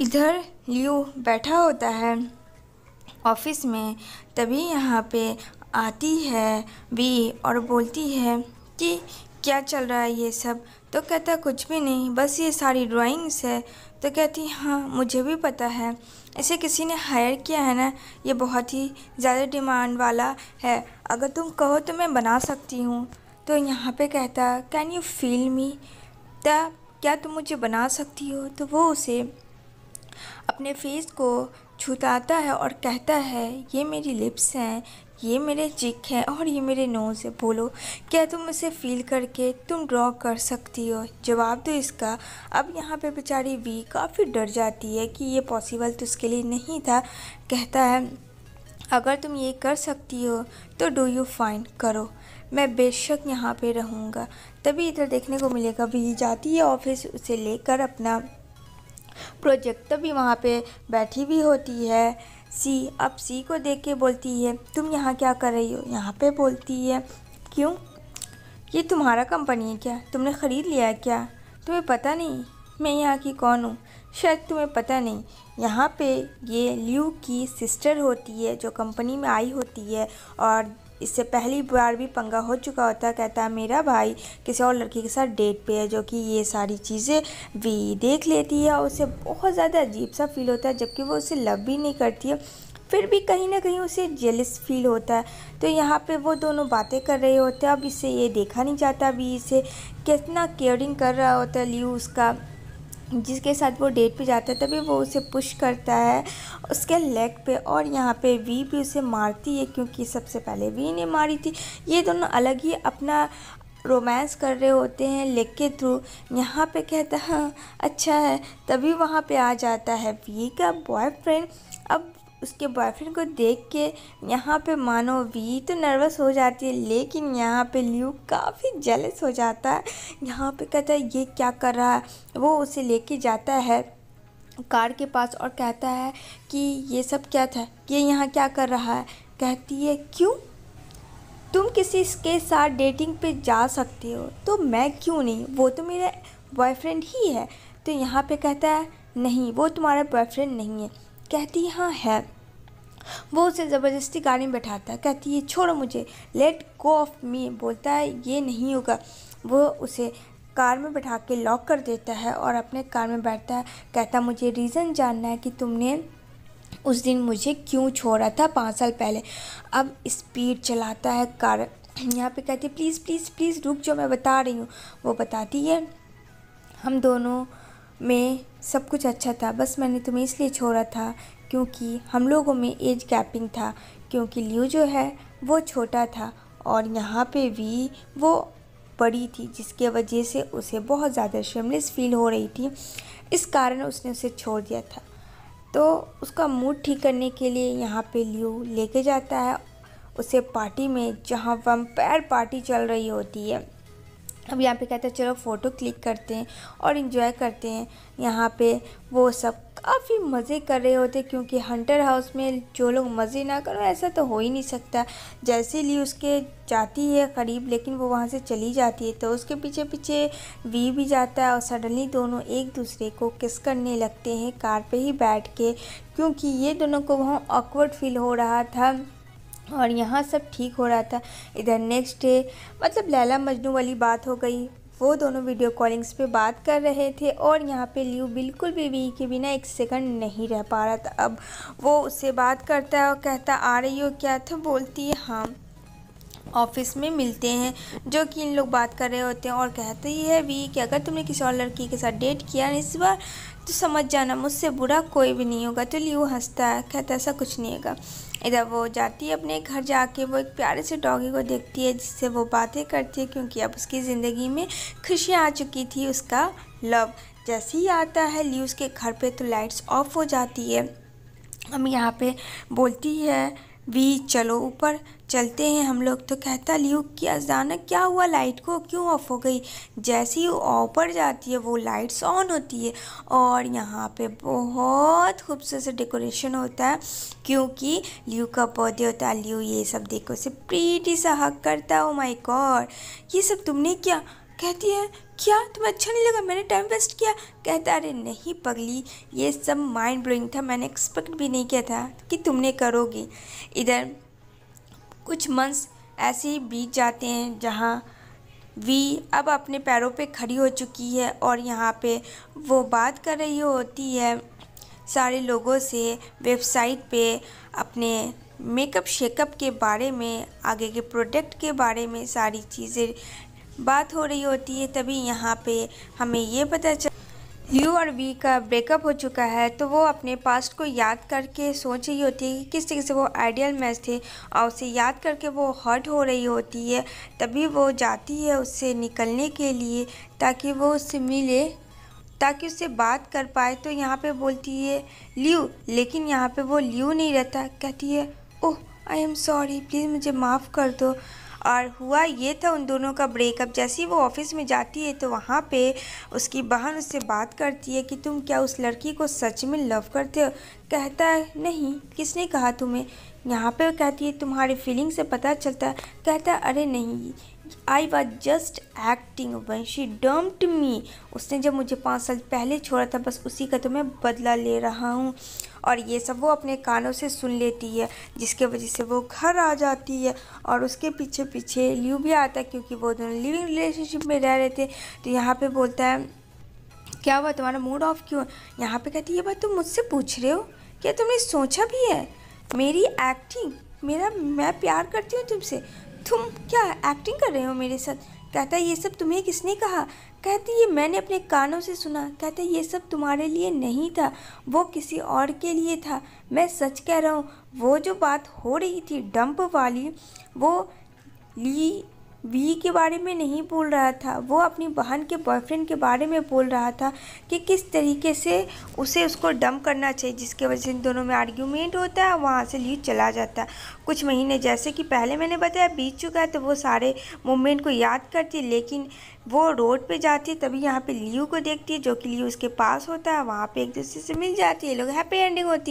इधर लियो बैठा होता है ऑफिस में तभी यहाँ पे आती है वी और बोलती है कि क्या चल रहा है ये सब तो कहता कुछ भी नहीं बस ये सारी ड्राइंग्स है तो कहती हाँ मुझे भी पता है ऐसे किसी ने हायर किया है ना ये बहुत ही ज़्यादा डिमांड वाला है अगर तुम कहो तो मैं बना सकती हूँ तो यहाँ पे कहता कैन यू फील मी तब क्या तुम मुझे बना सकती हो तो वो उसे अपने फेस को छुताता है और कहता है ये मेरी लिप्स हैं ये मेरे चिक हैं और ये मेरे नोज़ है बोलो क्या तुम उसे फील करके तुम ड्रॉ कर सकती हो जवाब दो इसका अब यहाँ पे बेचारी वी काफ़ी डर जाती है कि ये पॉसिबल तो उसके लिए नहीं था कहता है अगर तुम ये कर सकती हो तो डू यू फाइन करो मैं बेशक यहाँ पे रहूँगा तभी इधर देखने को मिलेगा वी जाती है ऑफिस उसे लेकर अपना प्रोजेक्टर भी वहाँ पे बैठी हुई होती है सी अब सी को देख के बोलती है तुम यहाँ क्या कर रही हो यहाँ पे बोलती है क्यों ये तुम्हारा कंपनी है क्या तुमने ख़रीद लिया है क्या तुम्हें पता नहीं मैं यहाँ की कौन हूँ शायद तुम्हें पता नहीं यहाँ पे ये ल्यू की सिस्टर होती है जो कंपनी में आई होती है और इससे पहली बार भी पंगा हो चुका होता है कहता है मेरा भाई किसी और लड़की के साथ डेट पे है जो कि ये सारी चीज़ें भी देख लेती है और उसे बहुत ज़्यादा अजीब सा फील होता है जबकि वो उसे लव भी नहीं करती है फिर भी कहीं ना कहीं उसे जेलिस फील होता है तो यहाँ पे वो दोनों बातें कर रहे होते हैं अब इसे ये देखा नहीं जाता अभी इसे कितना केयरिंग कर रहा होता है ल्यू उसका जिसके साथ वो डेट पे जाता है तभी वो उसे पुश करता है उसके लेग पे और यहाँ पे वी भी उसे मारती है क्योंकि सबसे पहले वी ने मारी थी ये दोनों अलग ही अपना रोमांस कर रहे होते हैं लेग के थ्रू यहाँ पे कहता है हाँ, अच्छा है तभी वहाँ पे आ जाता है वी का बॉयफ्रेंड अब उसके बॉयफ्रेंड को देख के यहाँ पे मानो वी तो नर्वस हो जाती है लेकिन यहाँ पे ल्यू काफ़ी जलस हो जाता है यहाँ पे कहता है ये क्या कर रहा है वो उसे लेके जाता है कार के पास और कहता है कि ये सब क्या था ये यहाँ क्या कर रहा है कहती है क्यों तुम किसी के साथ डेटिंग पे जा सकते हो तो मैं क्यों नहीं वो तो मेरा बॉयफ्रेंड ही है तो यहाँ पे कहता है नहीं वो तुम्हारा बॉयफ्रेंड नहीं है कहती हाँ है वो उसे ज़बरदस्ती गाड़ी में बैठाता है कहती है छोड़ो मुझे लेट गो ऑफ मी बोलता है ये नहीं होगा वो उसे कार में बैठा के लॉक कर देता है और अपने कार में बैठता है कहता मुझे रीज़न जानना है कि तुमने उस दिन मुझे क्यों छोड़ा था पाँच साल पहले अब स्पीड चलाता है कार यहाँ पे कहती है प्लीज़ प्लीज़ प्लीज़ रुक जो मैं बता रही हूँ वो बताती है हम दोनों में सब कुछ अच्छा था बस मैंने तुम्हें इसलिए छोड़ा था क्योंकि हम लोगों में एज गैपिंग था क्योंकि लियो जो है वो छोटा था और यहाँ पे भी वो बड़ी थी जिसके वजह से उसे बहुत ज़्यादा शेमलेस फील हो रही थी इस कारण उसने उसे छोड़ दिया था तो उसका मूड ठीक करने के लिए यहाँ पे लियो लेके जाता है उसे पार्टी में जहाँ वम्पायर पार्टी चल रही होती है अब यहाँ पे कहते हैं चलो फ़ोटो क्लिक करते हैं और इन्जॉय करते हैं यहाँ पे वो सब काफ़ी मज़े कर रहे होते क्योंकि हंटर हाउस में जो लोग मज़े ना करो ऐसा तो हो ही नहीं सकता जैसे ली उसके जाती है करीब लेकिन वो वहाँ से चली जाती है तो उसके पीछे पीछे वी भी जाता है और सडनली दोनों एक दूसरे को किस करने लगते हैं कार पे ही बैठ के क्योंकि ये दोनों को वहाँ ऑकवर्ड फील हो रहा था और यहाँ सब ठीक हो रहा था इधर नेक्स्ट डे मतलब लैला मजनू वाली बात हो गई वो दोनों वीडियो कॉलिंग्स पे बात कर रहे थे और यहाँ पे लियू बिल्कुल भी वी के बिना एक सेकंड नहीं रह पा रहा था अब वो उससे बात करता है और कहता आ रही हो क्या था तो बोलती है हाँ ऑफिस में मिलते हैं जो कि इन लोग बात कर रहे होते हैं और कहते ही है भी कि अगर तुमने किसी और लड़की के साथ डेट किया इस बार तो समझ जाना मुझसे बुरा कोई भी नहीं होगा तो लियो हंसता है कहता ऐसा कुछ नहीं होगा इधर वो जाती है अपने घर जाके वो एक प्यारे से डॉगी को देखती है जिससे वो बातें करती है क्योंकि अब उसकी ज़िंदगी में खुशियाँ आ चुकी थी उसका लव जैसे ही आता है ली उसके घर पे तो लाइट्स ऑफ हो जाती है हम यहाँ पे बोलती है वी चलो ऊपर चलते हैं हम लोग तो कहता ल्यूक कि अचानक क्या हुआ लाइट को क्यों ऑफ हो गई जैसे ही ऊपर जाती है वो लाइट्स ऑन होती है और यहाँ पे बहुत खूबसूरत डेकोरेशन होता है क्योंकि ल्यू का पौधे होता है ल्यू ये सब देखो से प्रीटी सा हक करता है ओ माई गॉड ये सब तुमने क्या कहती है क्या तुम्हें अच्छा नहीं लगा मैंने टाइम वेस्ट किया कहता अरे नहीं पगली ये सब माइंड ब्लोइंग था मैंने एक्सपेक्ट भी नहीं किया था कि तुमने करोगी इधर कुछ मंथ्स ऐसे बीत जाते हैं जहाँ वी अब अपने पैरों पे खड़ी हो चुकी है और यहाँ पे वो बात कर रही होती है सारे लोगों से वेबसाइट पे अपने मेकअप शेकअप के बारे में आगे के प्रोडक्ट के बारे में सारी चीज़ें बात हो रही होती है तभी यहाँ पे हमें ये पता चल यू और वी का ब्रेकअप हो चुका है तो वो अपने पास्ट को याद करके सोच रही होती है कि किस तरीके से वो आइडियल मैच थे और उसे याद करके वो हर्ट हो रही होती है तभी वो जाती है उससे निकलने के लिए ताकि वो उससे मिले ताकि उससे बात कर पाए तो यहाँ पे बोलती है ल्यू लेकिन यहाँ पे वो ल्यू नहीं रहता कहती है oh I am sorry please मुझे माफ़ कर दो और हुआ ये था उन दोनों का ब्रेकअप जैसे ही वो ऑफिस में जाती है तो वहाँ पे उसकी बहन उससे बात करती है कि तुम क्या उस लड़की को सच में लव करते हो कहता है नहीं किसने कहा तुम्हें यहाँ पे कहती है तुम्हारी फीलिंग से पता चलता है कहता है अरे नहीं I was just acting when she dumped me उसने जब मुझे पाँच साल पहले छोड़ा था बस उसी का तो मैं बदला ले रहा हूँ और ये सब वो अपने कानों से सुन लेती है जिसके वजह से वो घर आ जाती है और उसके पीछे पीछे ल्यू भी आता है क्योंकि वो दोनों लिविंग रिलेशनशिप में रह रहे थे तो यहाँ पे बोलता है क्या हुआ तुम्हारा मूड ऑफ क्यों यहाँ पे कहती है ये बात तुम मुझसे पूछ रहे हो क्या तुमने सोचा भी है मेरी एक्टिंग मेरा मैं प्यार करती हूँ तुमसे तुम क्या एक्टिंग कर रहे हो मेरे साथ कहता ये सब तुम्हें किसने कहा कहती ये मैंने अपने कानों से सुना कहता ये सब तुम्हारे लिए नहीं था वो किसी और के लिए था मैं सच कह रहा हूँ वो जो बात हो रही थी डंप वाली वो ली वी के बारे में नहीं बोल रहा था वो अपनी बहन के बॉयफ्रेंड के बारे में बोल रहा था कि किस तरीके से उसे उसको डम करना चाहिए जिसके वजह से इन दोनों में आर्ग्यूमेंट होता है वहाँ से लीव चला जाता है कुछ महीने जैसे कि पहले मैंने बताया बीत चुका है तो वो सारे मोमेंट को याद करती लेकिन वो रोड पे जाती है तभी यहाँ पे लियू को देखती है जो कि लियू उसके पास होता है वहाँ पे एक दूसरे से मिल जाती है लोग हैप्पी एंडिंग होती है